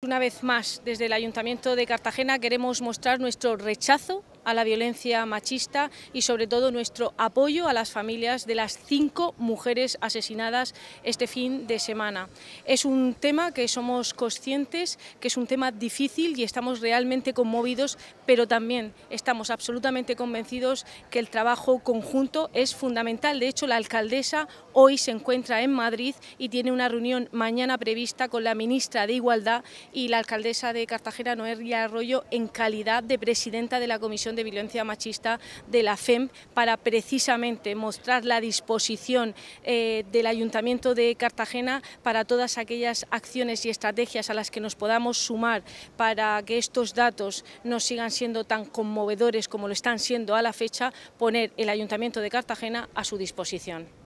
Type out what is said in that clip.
Una vez más, desde el Ayuntamiento de Cartagena queremos mostrar nuestro rechazo a la violencia machista y sobre todo nuestro apoyo a las familias de las cinco mujeres asesinadas este fin de semana. Es un tema que somos conscientes, que es un tema difícil y estamos realmente conmovidos, pero también estamos absolutamente convencidos que el trabajo conjunto es fundamental. De hecho, la alcaldesa hoy se encuentra en Madrid y tiene una reunión mañana prevista con la ministra de Igualdad y la alcaldesa de Cartagena, Noelia Arroyo, en calidad de presidenta de la Comisión de de Violencia Machista de la FEM para precisamente mostrar la disposición eh, del Ayuntamiento de Cartagena para todas aquellas acciones y estrategias a las que nos podamos sumar para que estos datos no sigan siendo tan conmovedores como lo están siendo a la fecha, poner el Ayuntamiento de Cartagena a su disposición.